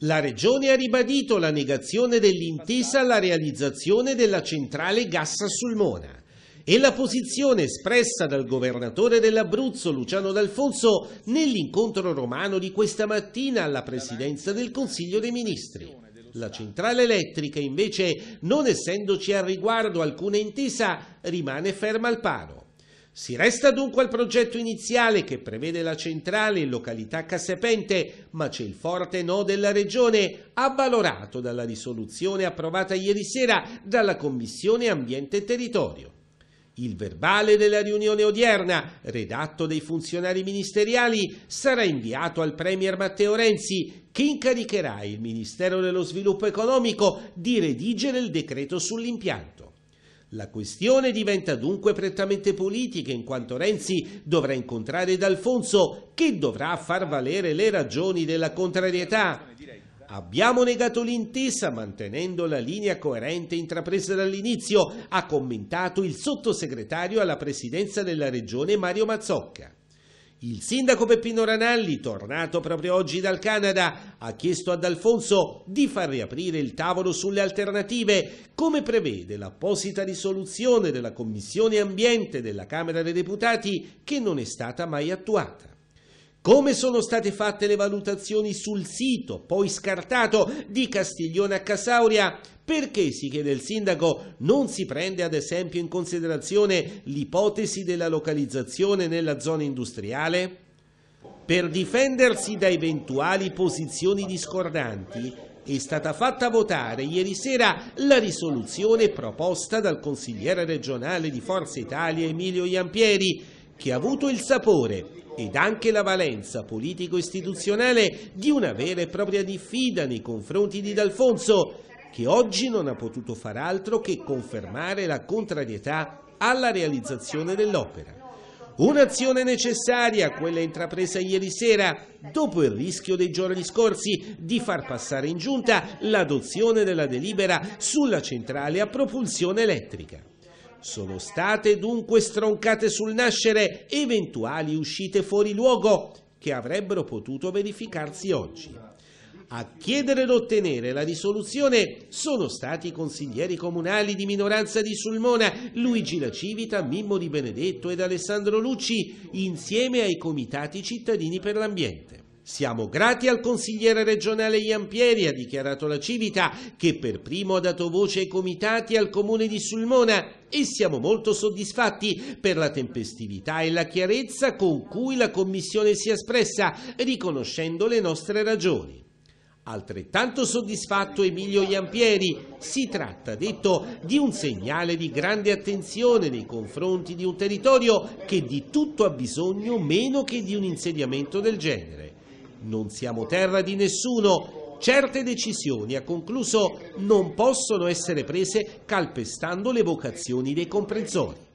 La Regione ha ribadito la negazione dell'intesa alla realizzazione della centrale gas a Sulmona e la posizione espressa dal governatore dell'Abruzzo Luciano D'Alfonso nell'incontro romano di questa mattina alla presidenza del Consiglio dei Ministri. La centrale elettrica invece, non essendoci al riguardo alcuna intesa, rimane ferma al palo. Si resta dunque al progetto iniziale che prevede la centrale in località Cassepente, ma c'è il forte no della Regione, avvalorato dalla risoluzione approvata ieri sera dalla Commissione Ambiente e Territorio. Il verbale della riunione odierna, redatto dai funzionari ministeriali, sarà inviato al Premier Matteo Renzi, che incaricherà il Ministero dello Sviluppo Economico di redigere il decreto sull'impianto. La questione diventa dunque prettamente politica in quanto Renzi dovrà incontrare D'Alfonso che dovrà far valere le ragioni della contrarietà. Abbiamo negato l'intesa mantenendo la linea coerente intrapresa dall'inizio, ha commentato il sottosegretario alla presidenza della regione Mario Mazzocca. Il sindaco Peppino Ranalli, tornato proprio oggi dal Canada, ha chiesto ad Alfonso di far riaprire il tavolo sulle alternative, come prevede l'apposita risoluzione della Commissione Ambiente della Camera dei Deputati che non è stata mai attuata. Come sono state fatte le valutazioni sul sito, poi scartato, di Castiglione a Casauria? Perché, si chiede il sindaco, non si prende ad esempio in considerazione l'ipotesi della localizzazione nella zona industriale? Per difendersi da eventuali posizioni discordanti, è stata fatta votare ieri sera la risoluzione proposta dal consigliere regionale di Forza Italia Emilio Iampieri, che ha avuto il sapore ed anche la valenza politico-istituzionale di una vera e propria diffida nei confronti di D'Alfonso, che oggi non ha potuto far altro che confermare la contrarietà alla realizzazione dell'opera. Un'azione necessaria, quella intrapresa ieri sera, dopo il rischio dei giorni scorsi di far passare in giunta l'adozione della delibera sulla centrale a propulsione elettrica. Sono state dunque stroncate sul nascere eventuali uscite fuori luogo che avrebbero potuto verificarsi oggi. A chiedere ed ottenere la risoluzione sono stati i consiglieri comunali di minoranza di Sulmona, Luigi La Civita, Mimmo Di Benedetto ed Alessandro Lucci, insieme ai comitati cittadini per l'ambiente. Siamo grati al consigliere regionale Iampieri, ha dichiarato la Civita, che per primo ha dato voce ai comitati al comune di Sulmona e siamo molto soddisfatti per la tempestività e la chiarezza con cui la Commissione si è espressa, riconoscendo le nostre ragioni. Altrettanto soddisfatto Emilio Iampieri, si tratta, detto, di un segnale di grande attenzione nei confronti di un territorio che di tutto ha bisogno meno che di un insediamento del genere. Non siamo terra di nessuno. Certe decisioni, ha concluso, non possono essere prese calpestando le vocazioni dei comprensori.